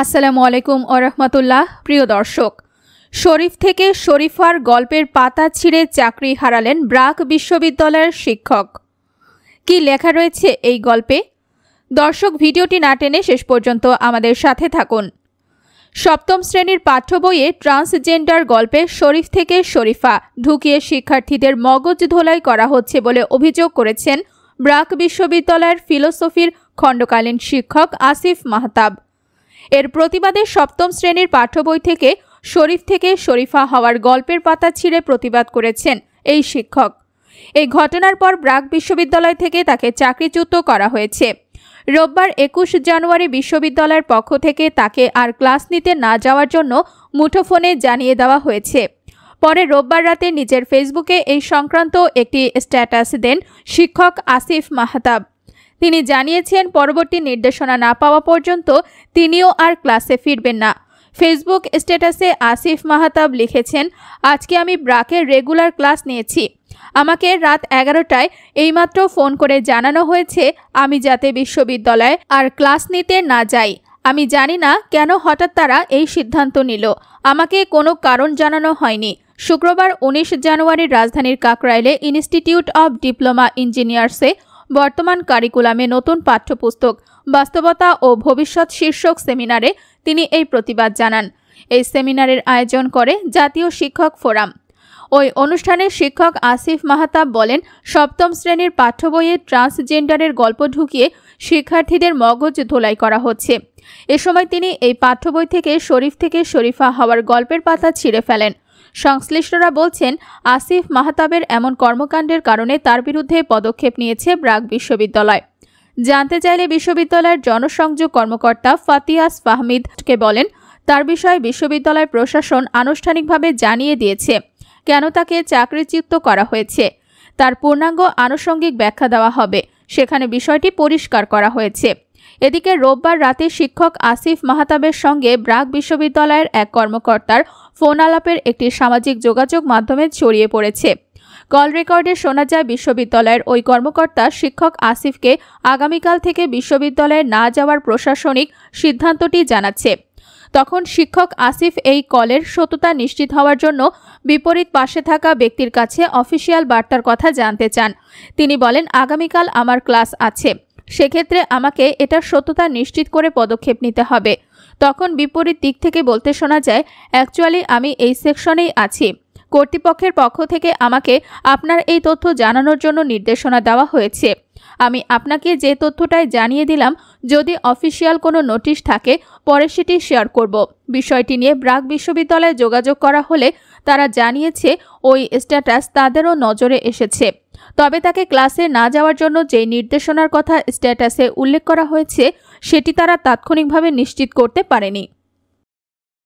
আসসালামু আলাইকুম আরহামতুল্লাহ প্রিয় দর্শক শরীফ থেকে শরীফার গল্পের পাতা ছিঁড়ে চাকরি হারালেন ব্রাক বিশ্ববিদ্যালয়ের শিক্ষক কি লেখা রয়েছে এই গল্পে দর্শক ভিডিওটি না টেনে শেষ পর্যন্ত আমাদের সাথে থাকুন সপ্তম শ্রেণীর পাঠ্য বইয়ে ট্রান্সজেন্ডার গল্পে শরীফ থেকে শরীফা ঢুকিয়ে শিক্ষার্থীদের মগজ ধোলাই করা হচ্ছে বলে অভিযোগ করেছেন ব্রাক বিশ্ববিদ্যালয়ের ফিলোসফির খণ্ডকালীন শিক্ষক আসিফ মাহতাব এর প্রতিবাদে সপ্তম শ্রেণীর পাঠ্যবই থেকে শরীফ থেকে শরীফা হওয়ার গল্পের পাতা ছিঁড়ে প্রতিবাদ করেছেন এই শিক্ষক এই ঘটনার পর ব্রাক বিশ্ববিদ্যালয় থেকে তাকে চাকরিচ্যুত করা হয়েছে রোববার একুশ জানুয়ারি বিশ্ববিদ্যালয়ের পক্ষ থেকে তাকে আর ক্লাস নিতে না যাওয়ার জন্য মুঠোফোনে জানিয়ে দেওয়া হয়েছে পরে রোববার রাতে নিজের ফেসবুকে এই সংক্রান্ত একটি স্ট্যাটাস দেন শিক্ষক আসিফ মাহতাব তিনি জানিয়েছেন পরবর্তী নির্দেশনা না পাওয়া পর্যন্ত তিনিও আর ক্লাসে ফিরবেন না ফেসবুক স্ট্যাটাসে আসিফ মাহাতাব লিখেছেন আজকে আমি ব্রাকের রেগুলার ক্লাস নিয়েছি আমাকে রাত এগারোটায় এইমাত্র ফোন করে জানানো হয়েছে আমি যাতে বিশ্ববিদ্যালয়ে আর ক্লাস নিতে না যাই আমি জানি না কেন হঠাৎ তারা এই সিদ্ধান্ত নিল আমাকে কোনো কারণ জানানো হয়নি শুক্রবার উনিশ জানুয়ারি রাজধানীর কাকরাইলে ইনস্টিটিউট অব ডিপ্লোমা ইঞ্জিনিয়ার্সে বর্তমান কারিকুলামে নতুন পাঠ্যপুস্তক বাস্তবতা ও ভবিষ্যৎ শীর্ষক সেমিনারে তিনি এই প্রতিবাদ জানান এই সেমিনারের আয়োজন করে জাতীয় শিক্ষক ফোরাম ওই অনুষ্ঠানে শিক্ষক আসিফ মাহাতাব বলেন সপ্তম শ্রেণীর পাঠ্য বইয়ে ট্রান্সজেন্ডারের গল্প ঢুকিয়ে শিক্ষার্থীদের মগজ ধোলাই করা হচ্ছে এ সময় তিনি এই পাঠ্য বই থেকে শরীফ থেকে শরীফা হওয়ার গল্পের পাতা ছিঁড়ে ফেলেন সংশ্লিষ্টরা বলছেন আসিফ মাহতাবের এমন কর্মকাণ্ডের কারণে তার বিরুদ্ধে পদক্ষেপ নিয়েছে ব্রাক বিশ্ববিদ্যালয় জানতে চাইলে বিশ্ববিদ্যালয়ের জনসংযোগ কর্মকর্তা ফাতিয়াস ফাহমিদকে বলেন তার বিষয়ে বিশ্ববিদ্যালয় প্রশাসন আনুষ্ঠানিকভাবে জানিয়ে দিয়েছে কেন তাকে চাকরিচ্যুত করা হয়েছে তার পূর্ণাঙ্গ আনুষঙ্গিক ব্যাখ্যা দেওয়া হবে সেখানে বিষয়টি পরিষ্কার করা হয়েছে এদিকে রোববার রাতে শিক্ষক আসিফ মাহাতাবের সঙ্গে ব্রাক বিশ্ববিদ্যালয়ের এক কর্মকর্তার ফোন আলাপের একটি সামাজিক যোগাযোগ মাধ্যমে ছড়িয়ে পড়েছে কল রেকর্ডে শোনা যায় বিশ্ববিদ্যালয়ের ওই কর্মকর্তা শিক্ষক আসিফকে আগামীকাল থেকে বিশ্ববিদ্যালয়ে না যাওয়ার প্রশাসনিক সিদ্ধান্তটি জানাচ্ছে তখন শিক্ষক আসিফ এই কলের সততা নিশ্চিত হওয়ার জন্য বিপরীত পাশে থাকা ব্যক্তির কাছে অফিসিয়াল বার্তার কথা জানতে চান তিনি বলেন আগামীকাল আমার ক্লাস আছে সেক্ষেত্রে আমাকে এটার সত্যতা নিশ্চিত করে পদক্ষেপ নিতে হবে তখন বিপরীত দিক থেকে বলতে শোনা যায় অ্যাকচুয়ালি আমি এই সেকশনেই আছি কর্তৃপক্ষের পক্ষ থেকে আমাকে আপনার এই তথ্য জানানোর জন্য নির্দেশনা দেওয়া হয়েছে আমি আপনাকে যে তথ্যটাই জানিয়ে দিলাম যদি অফিসিয়াল কোনো নোটিশ থাকে পরে সেটি শেয়ার করব বিষয়টি নিয়ে ব্রাক বিশ্ববিদ্যালয়ে যোগাযোগ করা হলে তারা জানিয়েছে ওই স্ট্যাটাস তাদেরও নজরে এসেছে তবে তাকে ক্লাসে না যাওয়ার জন্য যে নির্দেশনার কথা স্ট্যাটাসে উল্লেখ করা হয়েছে সেটি তারা তাৎক্ষণিকভাবে নিশ্চিত করতে পারেনি